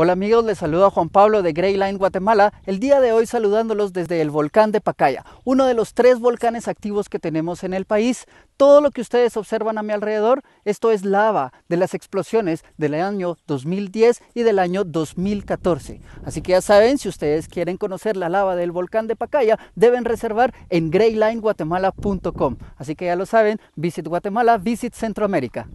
Hola amigos, les a Juan Pablo de Grey Guatemala, el día de hoy saludándolos desde el volcán de Pacaya, uno de los tres volcanes activos que tenemos en el país. Todo lo que ustedes observan a mi alrededor, esto es lava de las explosiones del año 2010 y del año 2014. Así que ya saben, si ustedes quieren conocer la lava del volcán de Pacaya, deben reservar en greylineguatemala.com. Así que ya lo saben, Visit Guatemala, Visit Centroamérica.